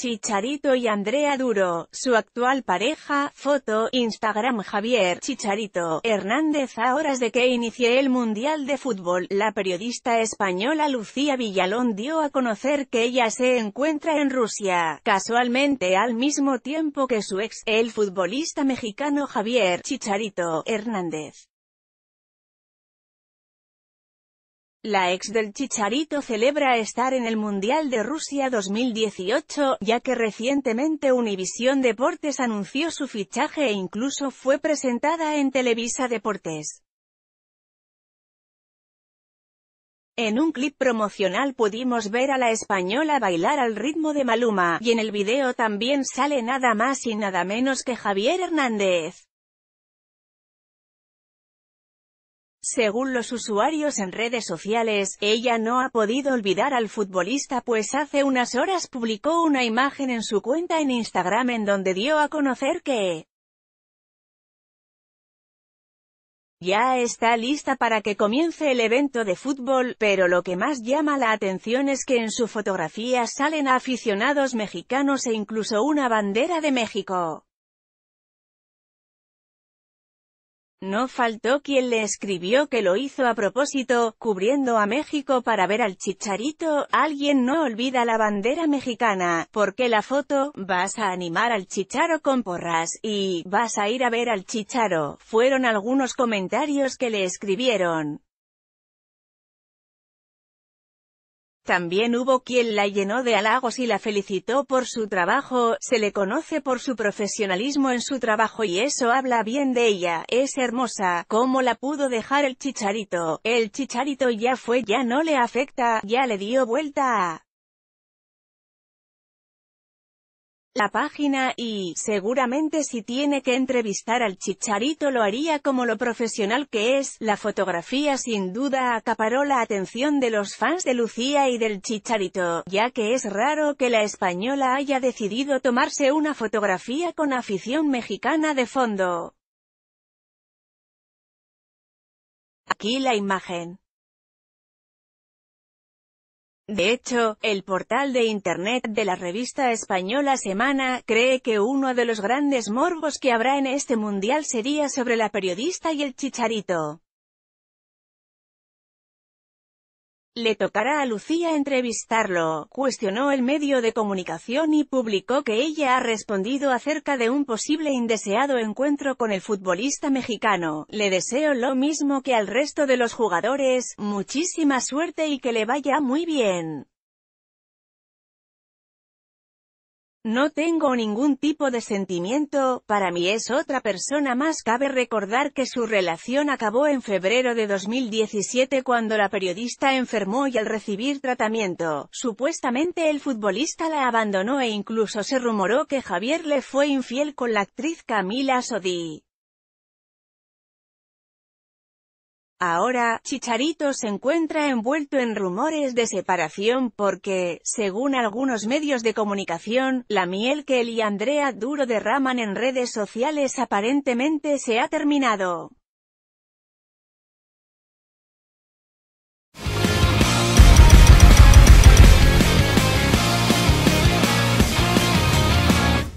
Chicharito y Andrea Duro, su actual pareja, foto, Instagram Javier, Chicharito, Hernández A horas de que inicie el Mundial de Fútbol, la periodista española Lucía Villalón dio a conocer que ella se encuentra en Rusia, casualmente al mismo tiempo que su ex, el futbolista mexicano Javier, Chicharito, Hernández. La ex del Chicharito celebra estar en el Mundial de Rusia 2018, ya que recientemente Univisión Deportes anunció su fichaje e incluso fue presentada en Televisa Deportes. En un clip promocional pudimos ver a la española bailar al ritmo de Maluma, y en el video también sale nada más y nada menos que Javier Hernández. Según los usuarios en redes sociales, ella no ha podido olvidar al futbolista pues hace unas horas publicó una imagen en su cuenta en Instagram en donde dio a conocer que ya está lista para que comience el evento de fútbol, pero lo que más llama la atención es que en su fotografía salen aficionados mexicanos e incluso una bandera de México. No faltó quien le escribió que lo hizo a propósito, cubriendo a México para ver al chicharito, alguien no olvida la bandera mexicana, porque la foto, vas a animar al chicharo con porras, y, vas a ir a ver al chicharo, fueron algunos comentarios que le escribieron. También hubo quien la llenó de halagos y la felicitó por su trabajo, se le conoce por su profesionalismo en su trabajo y eso habla bien de ella, es hermosa, ¿cómo la pudo dejar el chicharito? El chicharito ya fue ya no le afecta, ya le dio vuelta a... la página, y, seguramente si tiene que entrevistar al chicharito lo haría como lo profesional que es, la fotografía sin duda acaparó la atención de los fans de Lucía y del chicharito, ya que es raro que la española haya decidido tomarse una fotografía con afición mexicana de fondo. Aquí la imagen. De hecho, el portal de Internet de la revista española Semana cree que uno de los grandes morbos que habrá en este mundial sería sobre la periodista y el chicharito. Le tocará a Lucía entrevistarlo, cuestionó el medio de comunicación y publicó que ella ha respondido acerca de un posible indeseado encuentro con el futbolista mexicano. Le deseo lo mismo que al resto de los jugadores, muchísima suerte y que le vaya muy bien. No tengo ningún tipo de sentimiento, para mí es otra persona más. Cabe recordar que su relación acabó en febrero de 2017 cuando la periodista enfermó y al recibir tratamiento, supuestamente el futbolista la abandonó e incluso se rumoró que Javier le fue infiel con la actriz Camila Sodi. Ahora, Chicharito se encuentra envuelto en rumores de separación porque, según algunos medios de comunicación, la miel que él y Andrea Duro derraman en redes sociales aparentemente se ha terminado.